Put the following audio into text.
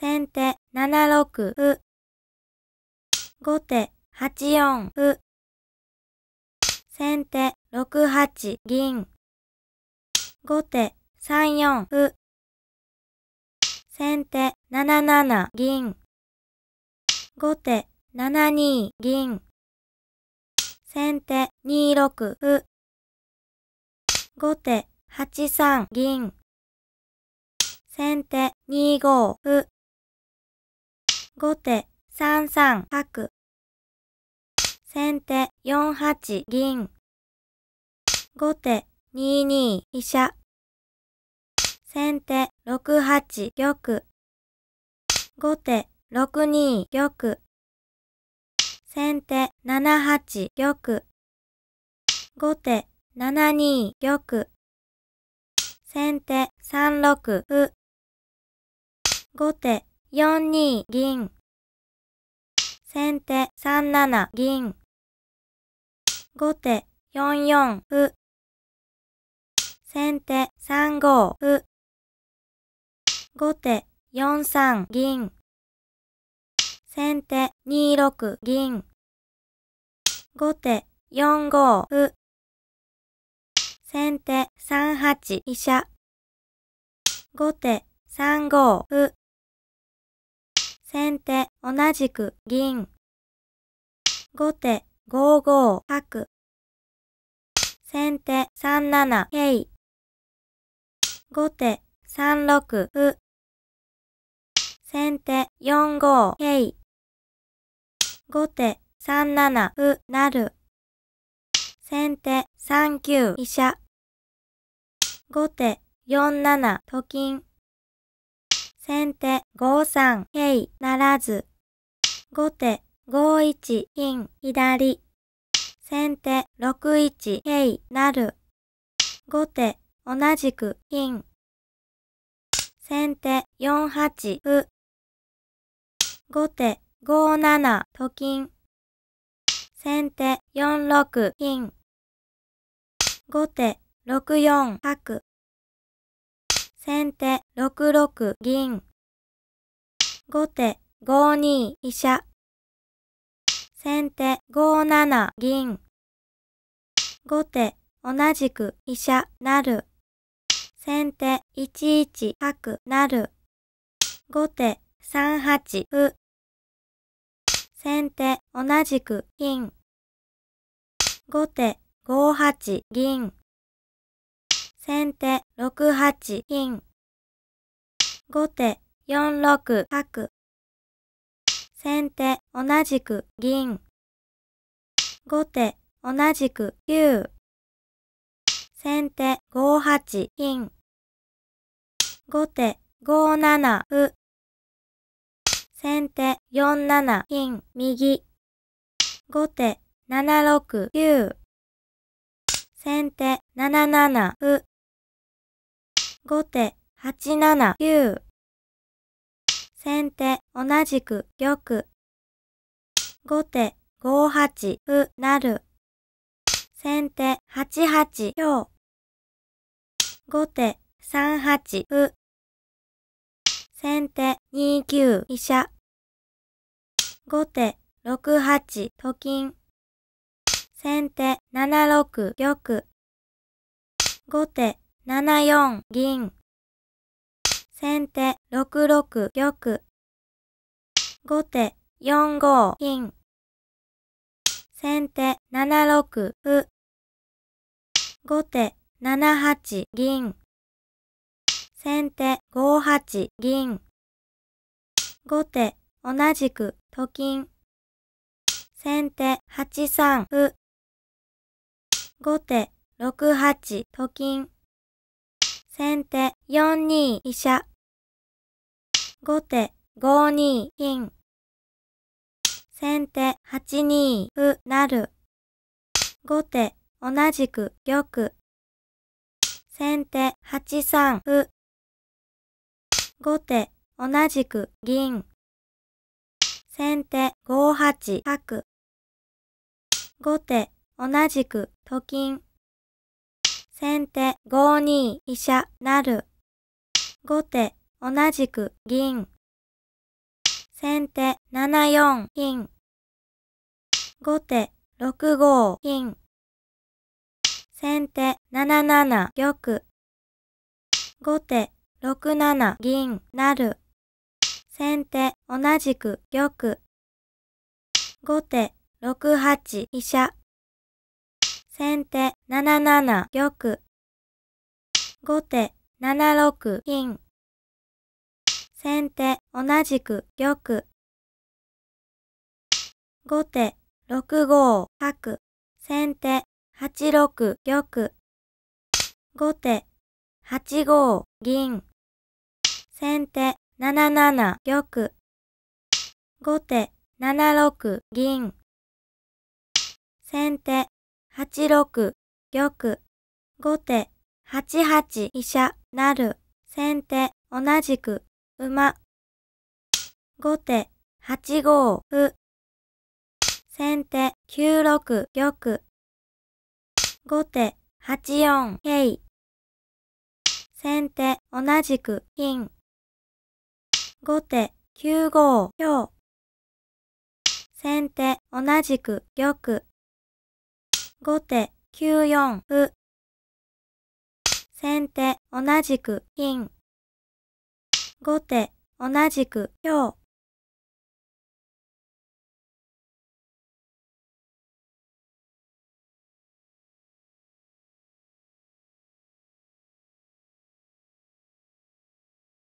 先手7六歩。後手8四歩。先手6八銀。後手3四歩。先手7七銀。後手7二銀。先手2六歩。後手8三銀。先手2五歩。後手3三角。先手4八銀。後手2二飛車。先手6八玉。後手6二玉。先手7八玉。後手7二玉。先手3六歩。後手4二銀。先手3七銀。後手4四歩。先手3五歩。後手4三銀。先手2六銀。後手4五歩。先手3八飛車。後手3五歩。先手同じく銀。後手五五角。先手三七桂。後手三六歩。先手四五桂。後手三七歩なる。先手三九飛車。後手四七と金。先手5三桂ならず。後手5一金左。先手6一桂なる。後手同じく金。先手4八歩。後手5七と金。先手4六金。後手6四角。先手6六銀。後手5二飛車。先手5七銀。後手同じく飛車なる。先手1一角なる。後手3八歩。先手同じく金。後手5八銀。先手6八金。後手4六角。先手同じく銀。後手同じく9。先手5八金。後手5七歩。先手4七金右。後手7六9。先手7七歩。後手8七9先手同じく玉後手5八歩る。先手8八日。後手3八歩先手2九飛車後手6八と金先手7六玉後手七四銀。先手六六玉。後手四五金。先手七六歩。後手七八銀。先手五八銀。後手同じくと金。先手八三歩。後手六八と金。先手4二飛車。後手5二金。先手8二歩成。後手同じく玉。先手8三歩。後手同じく銀。先手5八角。後手同じくと金。先手5二飛車なる。後手同じく銀。先手7四金。後手6五金。先手7七玉。後手6七銀なる。先手同じく玉。後手6八飛車。先手7七玉。後手7六金。先手同じく玉。後手6五角。先手8六玉。後手8五銀。先手7七玉。後手7六銀。先手8六玉、後手、8八飛車、なる、先手、同じく、馬。後手、8五歩。先手、9六玉。後手、8四桂。先手、同じく、金。後手、9五、強。先手、同じく、玉。後手9四歩。先手同じく金。後手同じく今日。